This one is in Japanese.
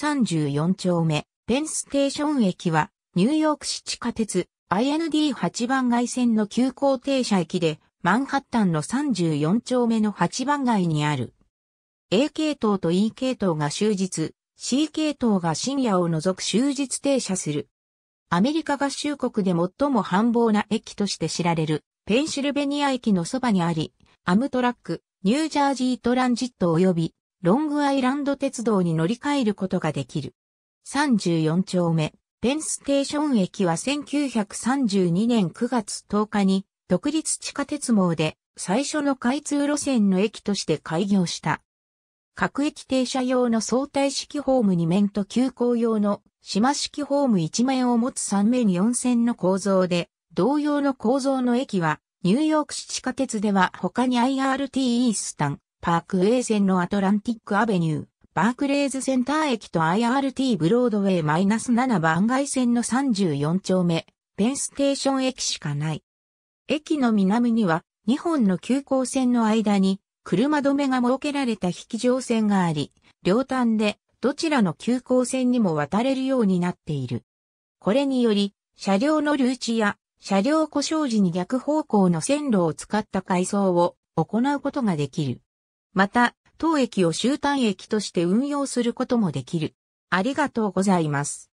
34丁目、ペンステーション駅は、ニューヨーク市地下鉄 IND8 番街線の急行停車駅で、マンハッタンの34丁目の8番街にある。A 系統と E 系統が終日、C 系統が深夜を除く終日停車する。アメリカ合衆国で最も繁忙な駅として知られる、ペンシルベニア駅のそばにあり、アムトラック、ニュージャージートランジット及びロングアイランド鉄道に乗り換えることができる。34丁目、ペンステーション駅は1932年9月10日に独立地下鉄網で最初の開通路線の駅として開業した。各駅停車用の相対式ホーム2面と急行用の島式ホーム1面を持つ3面4線の構造で、同様の構造の駅はニューヨーク市地下鉄では他に IRT イースタン、パークイ線のアトランティックアベニュー、バークレーズセンター駅と IRT ブロードウェイマイナス -7 番外線の34丁目、ペンステーション駅しかない。駅の南には2本の急行線の間に車止めが設けられた引き乗線があり、両端でどちらの急行線にも渡れるようになっている。これにより、車両の留置や車両故障時に逆方向の線路を使った改装を行うことができる。また、当駅を終端駅として運用することもできる。ありがとうございます。